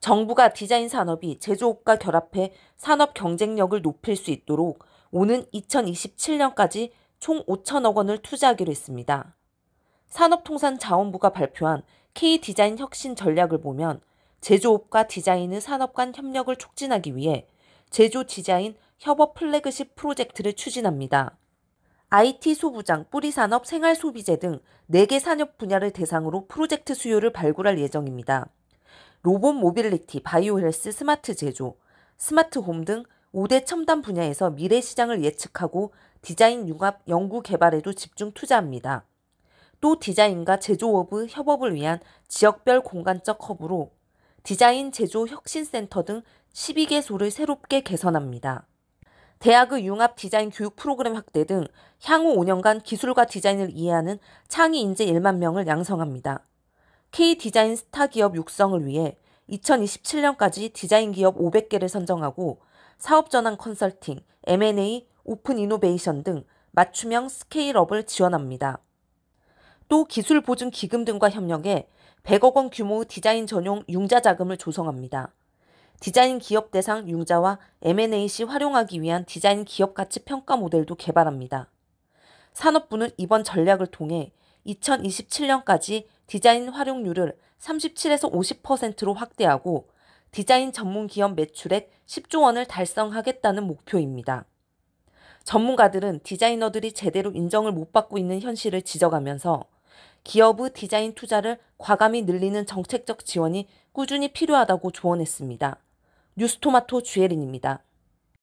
정부가 디자인 산업이 제조업과 결합해 산업 경쟁력을 높일 수 있도록 오는 2027년까지 총 5천억 원을 투자하기로 했습니다. 산업통산자원부가 발표한 K-디자인 혁신 전략을 보면 제조업과 디자인의 산업 간 협력을 촉진하기 위해 제조 디자인 협업 플래그십 프로젝트를 추진합니다. IT 소부장, 뿌리산업, 생활소비재 등 4개 산업 분야를 대상으로 프로젝트 수요를 발굴할 예정입니다. 로봇 모빌리티, 바이오 헬스, 스마트 제조, 스마트 홈 등 5대 첨단 분야에서 미래 시장을 예측하고 디자인 융합 연구 개발에도 집중 투자합니다. 또 디자인과 제조업의 협업을 위한 지역별 공간적 허브로 디자인 제조 혁신센터 등 12개소를 새롭게 개선합니다. 대학의 융합 디자인 교육 프로그램 확대 등 향후 5년간 기술과 디자인을 이해하는 창의 인재 1만 명을 양성합니다. K 디자인 스타 기업 육성을 위해 2027년까지 디자인 기업 500개를 선정하고 사업 전환 컨설팅, M&A, 오픈 이노베이션 등 맞춤형 스케일업을 지원합니다. 또 기술 보증 기금 등과 협력해 100억 원 규모 디자인 전용 융자 자금을 조성합니다. 디자인 기업 대상 융자와 M&A 시 활용하기 위한 디자인 기업 가치 평가 모델도 개발합니다. 산업부는 이번 전략을 통해 2027년까지 디자인 활용률을 37에서 50%로 확대하고 디자인 전문 기업 매출액 10조 원을 달성하겠다는 목표입니다. 전문가들은 디자이너들이 제대로 인정을 못 받고 있는 현실을 지적하면서 기업의 디자인 투자를 과감히 늘리는 정책적 지원이 꾸준히 필요하다고 조언했습니다. 뉴스토마토 주혜린입니다.